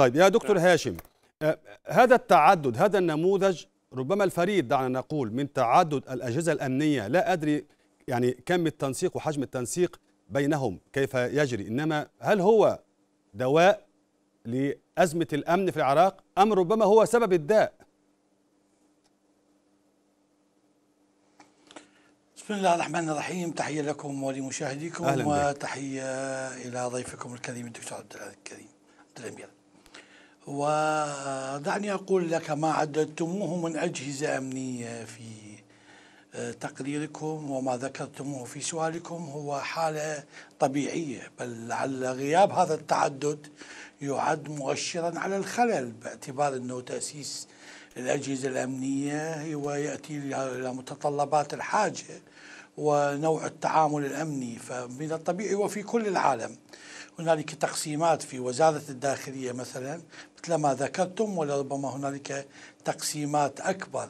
طيب يا دكتور نعم. هاشم آه، هذا التعدد هذا النموذج ربما الفريد دعنا نقول من تعدد الأجهزة الأمنية لا أدري يعني كم التنسيق وحجم التنسيق بينهم كيف يجري إنما هل هو دواء لأزمة الأمن في العراق أم ربما هو سبب الداء بسم الله الرحمن الرحيم تحية لكم ولمشاهديكم وتحية إلى ضيفكم الكريم الدكتور عبد الكريم عبد الأمير ودعني أقول لك ما عددتموه من أجهزة أمنية في آه، تقريركم وما ذكرتموه في سؤالكم هو حالة طبيعية بل لعل غياب هذا التعدد يعد مؤشرا على الخلل باعتبار أنه تأسيس الأجهزة الأمنية هو يأتي إلى متطلبات الحاجة ونوع التعامل الامني فمن الطبيعي وفي كل العالم هنالك تقسيمات في وزاره الداخليه مثلا مثل ما ذكرتم ولربما هنالك تقسيمات اكبر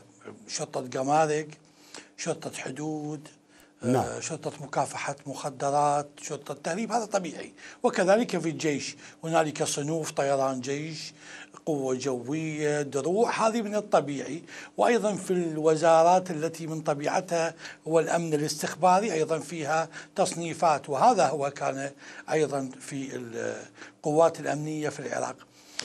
شرطه جمارك شرطه حدود نعم. آه، شرطة مكافحة مخدرات شرطة تهريب هذا طبيعي وكذلك في الجيش هنالك صنوف طيران جيش قوة جوية دروع هذه من الطبيعي وأيضا في الوزارات التي من طبيعتها هو الأمن الاستخباري أيضا فيها تصنيفات وهذا هو كان أيضا في القوات الأمنية في العراق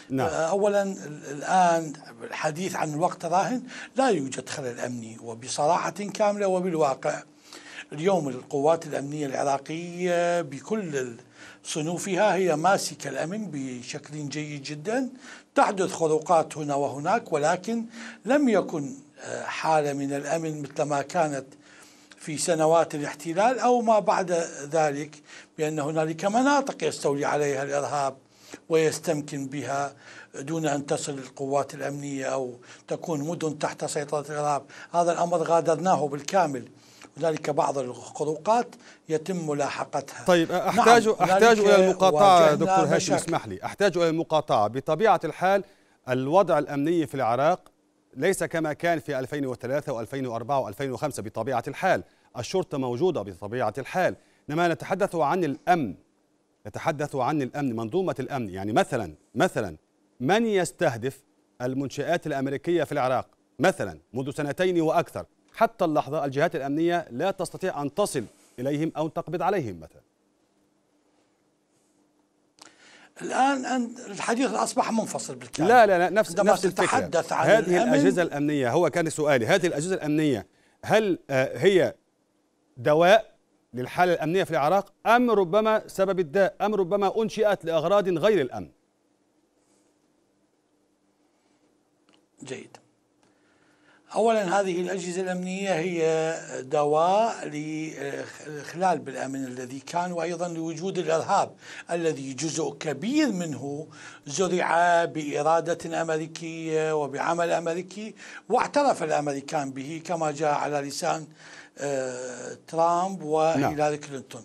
نعم. آه، اولا الان الحديث عن الوقت راهن لا يوجد خلل امني وبصراحه كامله وبالواقع اليوم القوات الأمنية العراقية بكل صنوفها هي ماسكة الأمن بشكل جيد جدا تحدث خروقات هنا وهناك ولكن لم يكن آه، حالة من الأمن مثل ما كانت في سنوات الاحتلال أو ما بعد ذلك بأن هنالك مناطق يستولي عليها الإرهاب ويستمكن بها دون أن تصل القوات الأمنية أو تكون مدن تحت سيطرة الإرهاب هذا الأمر غادرناه بالكامل هنالك بعض الخروقات يتم ملاحقتها طيب نعم، احتاج نعم احتاج الى المقاطعه دكتور هاشم اسمح لي احتاج الى المقاطعه بطبيعه الحال الوضع الامني في العراق ليس كما كان في 2003 و2004 و2005 بطبيعه الحال الشرطه موجوده بطبيعه الحال انما نتحدث عن الامن نتحدث عن الامن منظومه الامن يعني مثلا مثلا من يستهدف المنشآت الأمريكية في العراق مثلا منذ سنتين وأكثر حتى اللحظة الجهات الأمنية لا تستطيع أن تصل إليهم أو تقبض عليهم مثلا الآن الحديث أصبح منفصل بالكامل لا لا, لا نفس نفس تتحدث عن هذه الأمن الأجهزة الأمنية هو كان سؤالي هذه الأجهزة الأمنية هل آه، هي دواء للحالة الأمنية في العراق أم ربما سبب الداء أم ربما أنشئت لأغراض غير الأمن جيد اولا هذه الاجهزه الامنيه هي دواء للخلال بالامن الذي كان وايضا لوجود الارهاب الذي جزء كبير منه زرع باراده امريكيه وبعمل امريكي واعترف الامريكان به كما جاء على لسان آه، ترامب وهيلاري نعم. كلينتون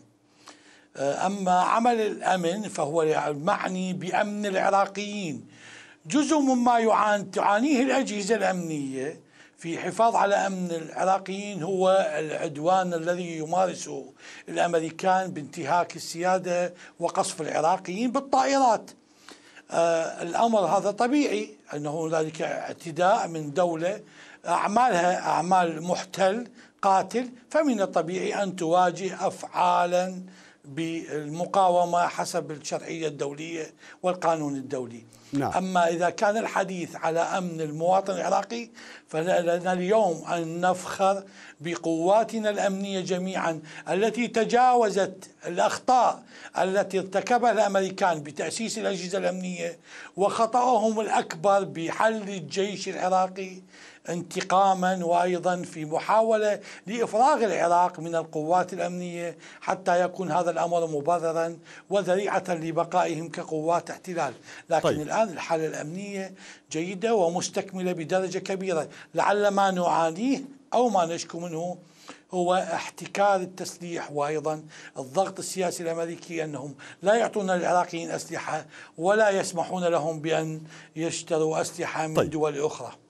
آه، اما عمل الامن فهو معني بامن العراقيين جزء مما يعانيه الاجهزه الامنيه في حفاظ على امن العراقيين هو العدوان الذي يمارسه الامريكان بانتهاك السياده وقصف العراقيين بالطائرات. آه الامر هذا طبيعي انه هنالك اعتداء من دوله اعمالها اعمال محتل قاتل فمن الطبيعي ان تواجه افعالا بالمقاومة حسب الشرعية الدولية والقانون الدولي نعم. أما إذا كان الحديث على أمن المواطن العراقي فلنا اليوم أن نفخر بقواتنا الأمنية جميعا التي تجاوزت الأخطاء التي ارتكبها الأمريكان بتأسيس الأجهزة الأمنية وخطأهم الأكبر بحل الجيش العراقي انتقاما وأيضا في محاولة لإفراغ العراق من القوات الأمنية حتى يكون هذا الأمر مبررا وذريعة لبقائهم كقوات احتلال لكن طيب. الآن الحالة الأمنية جيدة ومستكملة بدرجة كبيرة لعل ما نعانيه أو ما نشكو منه هو احتكار التسليح وايضا الضغط السياسي الامريكي انهم لا يعطون العراقيين اسلحه ولا يسمحون لهم بان يشتروا اسلحه من طيب. دول اخرى